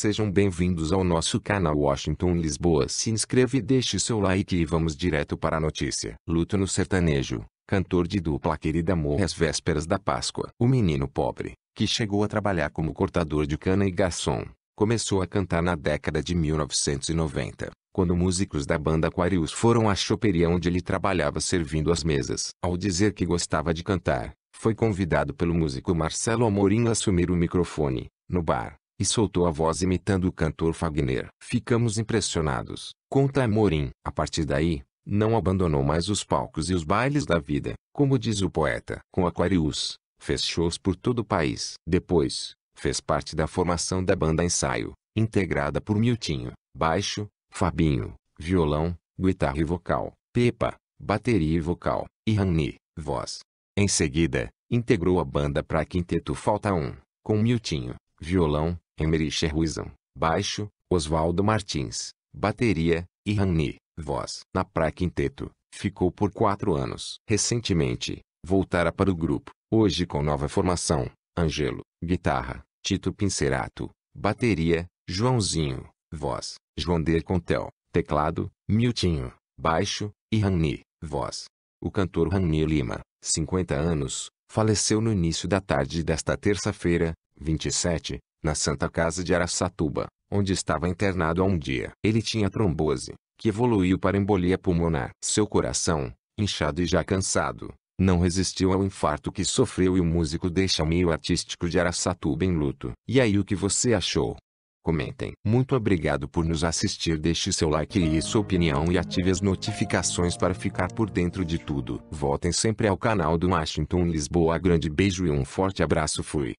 Sejam bem-vindos ao nosso canal Washington Lisboa. Se inscreva e deixe seu like e vamos direto para a notícia. Luto no sertanejo. Cantor de dupla querida morre às vésperas da Páscoa. O menino pobre, que chegou a trabalhar como cortador de cana e garçom, começou a cantar na década de 1990, quando músicos da banda Aquarius foram à choperia onde ele trabalhava servindo as mesas. Ao dizer que gostava de cantar, foi convidado pelo músico Marcelo Amorim a assumir o microfone, no bar e soltou a voz imitando o cantor Fagner. Ficamos impressionados, conta Amorim. A partir daí, não abandonou mais os palcos e os bailes da vida, como diz o poeta. Com Aquarius, fez shows por todo o país. Depois, fez parte da formação da banda Ensaio, integrada por Miltinho, baixo, Fabinho, violão, guitarra e vocal, Pepa, bateria e vocal, e Rani, voz. Em seguida, integrou a banda para Quinteto Falta 1, com Miltinho, violão, Emerich Ruizão, baixo, Oswaldo Martins, bateria, e Rani, voz. Na Praia Quinteto, ficou por quatro anos. Recentemente, voltara para o grupo, hoje com nova formação, Angelo, guitarra, Tito Pincerato, bateria, Joãozinho, voz, João Contel, teclado, Miltinho, baixo, e Rani, voz. O cantor Rani Lima, 50 anos, faleceu no início da tarde desta terça-feira, 27, na Santa Casa de Araçatuba, onde estava internado há um dia. Ele tinha trombose, que evoluiu para embolia pulmonar. Seu coração, inchado e já cansado, não resistiu ao infarto que sofreu e o músico deixa o meio artístico de Araçatuba em luto. E aí o que você achou? Comentem. Muito obrigado por nos assistir. Deixe seu like e sua opinião e ative as notificações para ficar por dentro de tudo. Voltem sempre ao canal do Washington Lisboa. Grande beijo e um forte abraço. Fui.